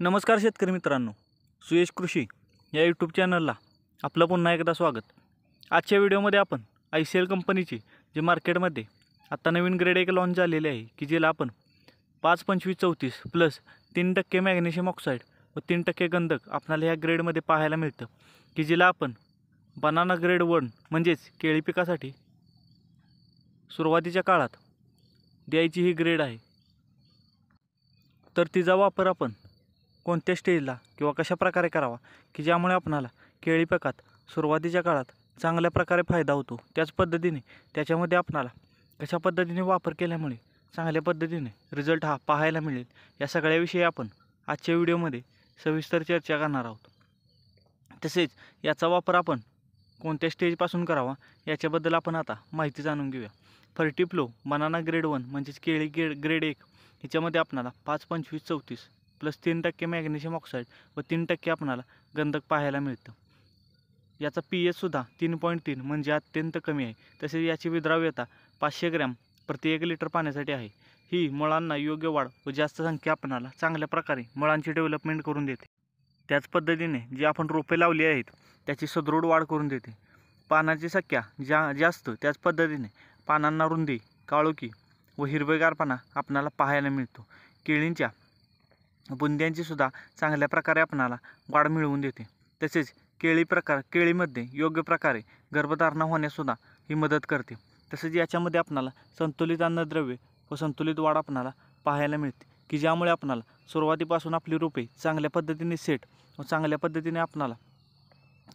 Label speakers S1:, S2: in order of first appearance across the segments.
S1: नमस्कार शेतकरी मित्रांनो सुयश कृषी या यूट्यूब चॅनलला आपलं पुन्हा एकदा स्वागत आजच्या व्हिडिओमध्ये आपण आय सी एल कंपनीची जे मार्केटमध्ये आत्ता नवीन ग्रेड एक लॉन्च झालेली आहे की जिला आपण पाच पंचवीस चौतीस प्लस तीन टक्के मॅग्नेशियम ऑक्साईड व तीन टक्के गंधक आपल्याला ह्या ग्रेडमध्ये पाहायला मिळतं की जिला आपण बनाना ग्रेड वन म्हणजेच केळी पिकासाठी सुरुवातीच्या काळात द्यायची ही ग्रेड आहे तर तिचा वापर आपण कोणत्या स्टेजला किंवा कशा प्रकारे करावा की ज्यामुळे आपणाला केळी पिकात सुरुवातीच्या काळात चांगल्या प्रकारे फायदा होतो त्याच पद्धतीने त्याच्यामध्ये आपणाला कशा पद्धतीने वापर केल्यामुळे चांगल्या पद्धतीने रिझल्ट हा पाहायला मिळेल या सगळ्याविषयी आपण आजच्या व्हिडिओमध्ये सविस्तर चर्चा करणार आहोत तसेच याचा वापर आपण कोणत्या स्टेजपासून करावा याच्याबद्दल आपण आता माहिती जाणून घेऊया फर्टी फ्लो बनाना ग्रेड वन म्हणजेच केळी ग्रेड ग्रेड एक ह्याच्यामध्ये आपणाला पाच पंचवीस चौतीस प्लस तीन टक्के मॅग्नेशियम ऑक्साईड व तीन टक्के आपणाला गंधक पाहायला मिळतं याचा पी एचसुद्धा तीन पॉईंट तीन म्हणजे अत्यंत कमी आहे तसेच याची विद्राव्यता पाचशे ग्रॅम प्रति एक लिटर पाण्यासाठी आहे ही मुळांना योग्य वाढ व जास्त संख्या आपणाला चांगल्या प्रकारे मुळांची डेव्हलपमेंट करून देते त्याच पद्धतीने जी आपण रोपे लावली आहेत त्याची सदृढ वाढ करून देते पानाची संख्या ज्या जास्त त्याच पद्धतीने पानांना रुंदी काळोखी व हिरवेगारपणा आपणाला पाहायला मिळतो केळींच्या बुंद्यांचीसुद्धा चांगल्या प्रकारे आपणाला वाढ मिळवून देते तसेच केळी प्रकार केळीमध्ये योग्य प्रकारे गर्भधारणा होण्यासुद्धा ही मदत करते तसेच याच्यामध्ये आपणाला संतुलित अन्नद्रव्य व संतुलित वाढ आपणाला पाहायला मिळते की ज्यामुळे आपणाला सुरुवातीपासून आपली रोपे चांगल्या पद्धतीने सेट व चांगल्या पद्धतीने आपणाला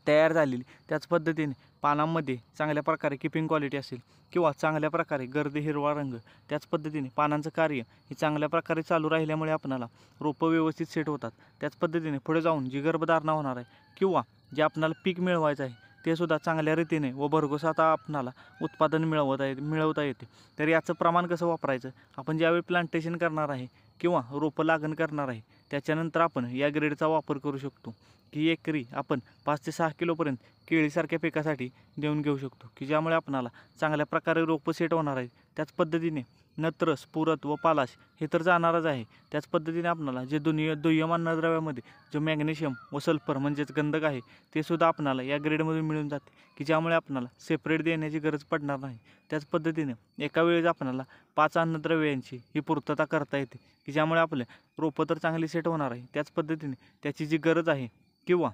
S1: तयार झालेली त्याच पद्धतीने पानांमध्ये चांगल्या प्रकारे किपिंग क्वालिटी असेल किंवा चांगल्या प्रकारे गर्दी हिरवा रंग त्याच पद्धतीने पानांचं कार्य हे चांगल्या प्रकारे चालू राहिल्यामुळे आपणाला रोपं व्यवस्थित सेट होतात त्याच पद्धतीने पुढे जाऊन जी गर्भधारणा होणार आहे किंवा जे आपणाला पीक मिळवायचं आहे ते सुद्धा चांगल्या रीतीने व भरघोस आता आपणाला उत्पादन मिळवता आहे मिळवता येते तर याचं प्रमाण कसं वापरायचं आपण ज्यावेळी प्लांटेशन करणार आहे किंवा रोपं लागण करणार आहे त्याच्यानंतर आपण या ग्रेडचा वापर करू शकतो की एकरी आपण पाच ते सहा किलोपर्यंत केळीसारख्या पिकासाठी देऊन घेऊ शकतो की ज्यामुळे आपणाला चांगल्या प्रकारे रोपं सेट होणार आहे त्याच पद्धतीने नत्रस पुरत व पालाश हे तर जाणारच आहे त्याच पद्धतीने आपणाला जे दुनिय दुय्यम अन्नद्रव्यामध्ये जो मॅग्नेशियम व सल्फर म्हणजेच गंधक आहे ते सुद्धा आपणाला या ग्रेडमधून मिळून जाते की ज्यामुळे आपणाला सेपरेट देण्याची गरज पडणार नाही त्याच पद्धतीने एका वेळेस आपणाला पाच अन्नद्रव्यांची ही पूर्तता करता येते की ज्यामुळे आपले रोपं तर चांगली सेट होणार आहे त्याच पद्धतीने त्याची जी गरज आहे किंवा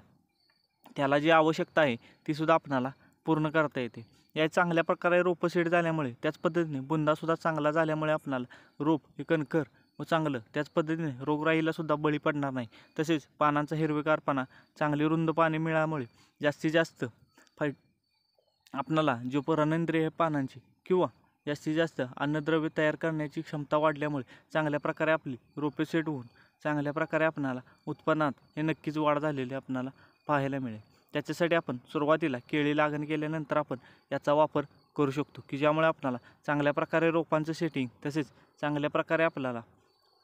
S1: त्याला जी आवश्यकता आहे तीसुद्धा आपणाला पूर्ण करता येते या चांगल्या प्रकारे रोपसेट झाल्यामुळे त्याच पद्धतीने बुंदासुद्धा चांगला झाल्यामुळे आपणाला रोप हे कणकर व चांगलं त्याच पद्धतीने रोगराईलासुद्धा बळी पडणार नाही तसेच पानांचा हिरवेगारपणा चांगली रुंद पाने मिळाल्यामुळे जास्तीत जास्त फाय आपणाला जो हे पानांची किंवा जास्तीत जास्त अन्नद्रव्य तयार करण्याची क्षमता वाढल्यामुळे चांगल्या प्रकारे आपली रोपे सेट होऊन चांगल्या प्रकारे आपणाला उत्पन्नात हे नक्कीच वाढ झालेली आपणाला पाहायला मिळेल त्याच्यासाठी आपण सुरुवातीला केळी लागण केल्यानंतर आपण याचा वापर करू शकतो की ज्यामुळे आपल्याला चांगल्या प्रकारे रोपांचं सेटिंग तसेच चांगल्या प्रकारे आपल्याला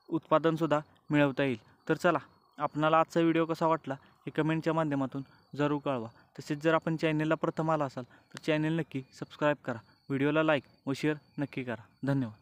S1: उत्पादनसुद्धा मिळवता येईल तर चला आपणाला आजचा व्हिडिओ कसा वाटला हे कमेंटच्या माध्यमातून जरूर कळवा तसेच जर आपण चॅनेलला प्रथम आला असाल तर चॅनेल नक्की सबस्क्राईब करा व्हिडिओला लाईक व शेअर नक्की करा धन्यवाद